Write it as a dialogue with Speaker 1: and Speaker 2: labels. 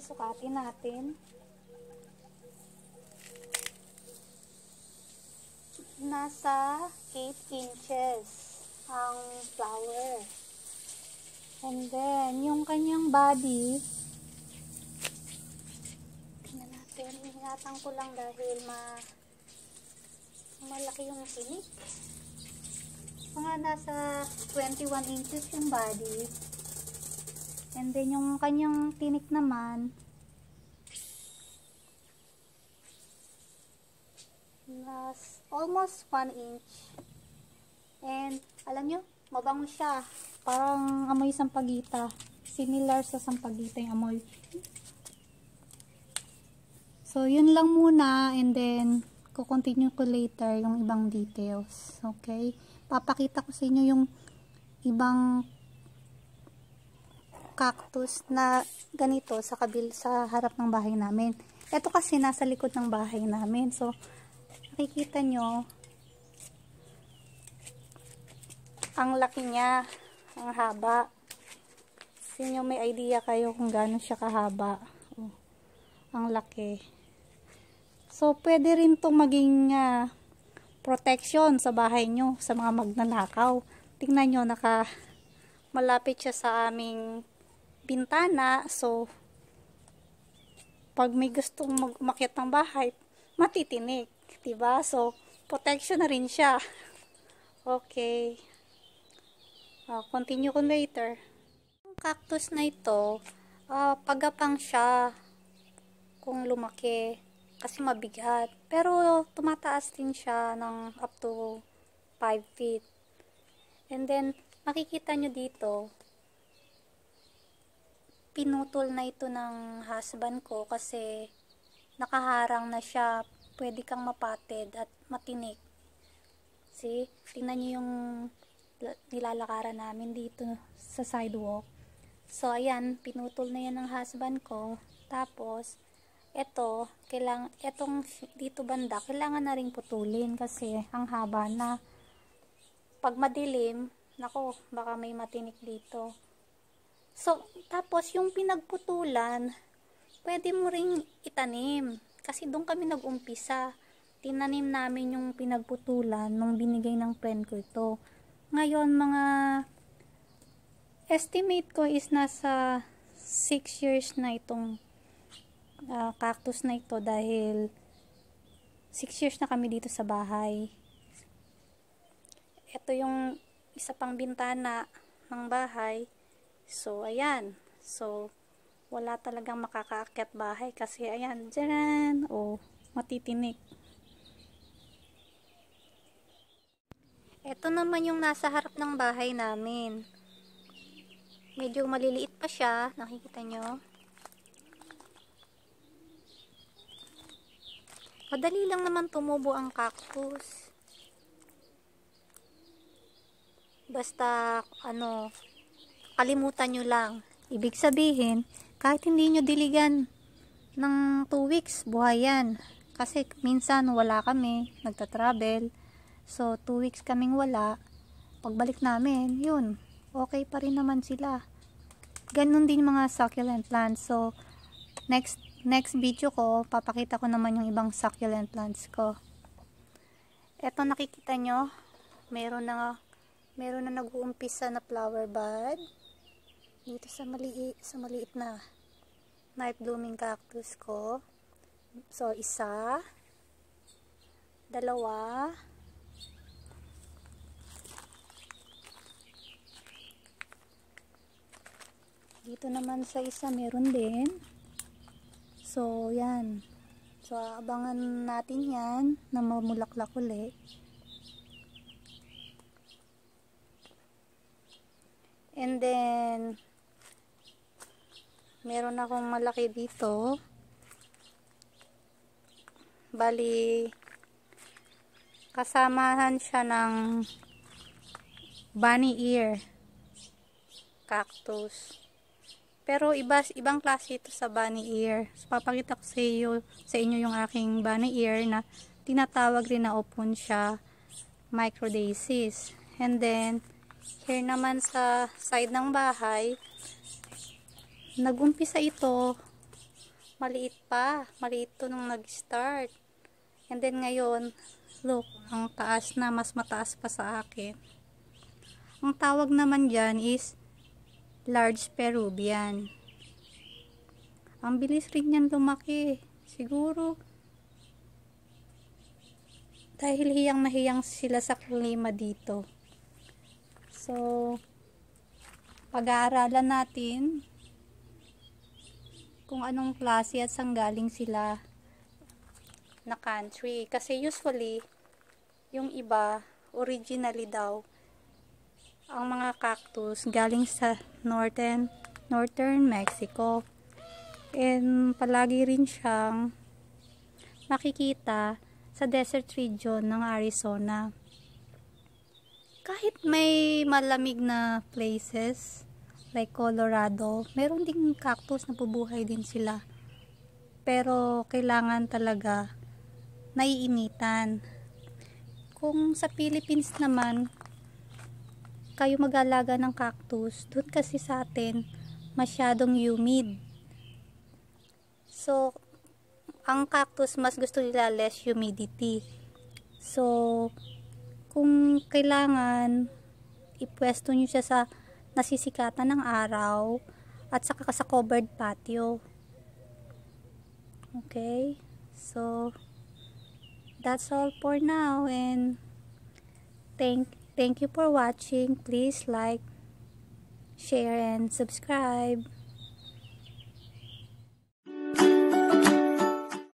Speaker 1: sukatin natin. Nasa 8 inches ang flower. And then, yung kanyang body, tingnan natin, ingatan ko lang dahil ma malaki yung kinik. Mga nasa 21 inches yung body. And then, yung kanyang tinik naman, nas almost 1 inch. And, alam nyo, mabango siya. Parang amoy sampagita. Similar sa sampagita yung amoy. So, yun lang muna. And then, kukontinue ko later yung ibang details. Okay? Papakita ko sa inyo yung ibang cactus na ganito sa kabil sa harap ng bahay namin. Ito kasi nasa likod ng bahay namin. So, makikita nyo, ang laki niya, ang haba. Sino may idea kayo kung gaano siya kahaba. Oh, ang laki. So, pwede rin 'tong maging uh, protection sa bahay nyo, sa mga magnanakaw. Tingnan nyo, naka malapit siya sa aming pintana. So, pag may gustong umakyat ng bahay, matitinik. ba diba? So, protection na rin siya. okay. Uh, continue ko later. Ang cactus na ito, uh, pagapang siya kung lumaki kasi mabigat. Pero, tumataas din siya ng up to 5 feet. And then, makikita nyo dito, pinutol na ito ng husband ko kasi nakaharang na siya, pwede kang mapatid at matinik. See, tingnan nyo yung nilalakaran namin dito sa sidewalk. So, ayan, pinutol na yan ng husband ko. Tapos, eto, kailang, etong dito banda, kailangan na rin putulin kasi ang haba na pag madilim, nako, baka may matinik dito. So, tapos yung pinagputulan, pwede mo ring itanim. Kasi doon kami nag-umpisa. Tinanim namin yung pinagputulan nung binigay ng friend ko ito. Ngayon, mga estimate ko is nasa 6 years na itong uh, cactus na ito dahil 6 years na kami dito sa bahay. Ito yung isa pang bintana ng bahay. So, ayan. So, wala talagang makakaakyat bahay kasi ayan, dyan, o oh, matitinik. Ito naman yung nasa harap ng bahay namin. Medyo maliliit pa siya, nakikita nyo. Madali lang naman tumubo ang cactus. Basta, ano, kalimutan nyo lang. Ibig sabihin, kahit hindi nyo diligan ng 2 weeks, buhay yan. Kasi minsan wala kami, nagta-travel. So, 2 weeks kaming wala. Pagbalik namin, yun, okay pa rin naman sila. Ganun din mga succulent plants. So, next next video ko, papakita ko naman yung ibang succulent plants ko. Eto nakikita nyo, meron na meron na nag-uumpisa na flower bud dito sa maliit, sa maliit na night blooming cactus ko. So, isa, dalawa, dito naman sa isa meron din. So, yan. So, abangan natin yan na mamulaklak ulit. And then, meron akong malaki dito bali kasamahan siya ng bunny ear cactus pero iba, ibang klase ito sa bunny ear so, papakita ko sa, iyo, sa inyo yung aking bunny ear na tinatawag rin na opon siya microdaisies and then here naman sa side ng bahay nagumpisa ito maliit pa maliit to nung nag start and then ngayon look, ang taas na mas mataas pa sa akin ang tawag naman dyan is large peruvian ang bilis rin yan lumaki siguro dahil hiyang nahiyang sila sa klima dito so pag-aaralan natin kung anong klase at saan galing sila na country. Kasi usually, yung iba, originally daw, ang mga cactus galing sa northern, northern Mexico. And palagi rin siyang makikita sa desert region ng Arizona. Kahit may malamig na places, like Colorado, meron ding cactus na pubuhay din sila. Pero kailangan talaga naiinitan. Kung sa Philippines naman, kayo mag-alaga ng cactus, doon kasi sa atin, masyadong humid. So, ang cactus, mas gusto nila less humidity. So, kung kailangan, ipwesto nyo siya sa nasisikatan ng araw at saka sa covered patio. Okay? So, that's all for now and thank, thank you for watching. Please like, share, and subscribe.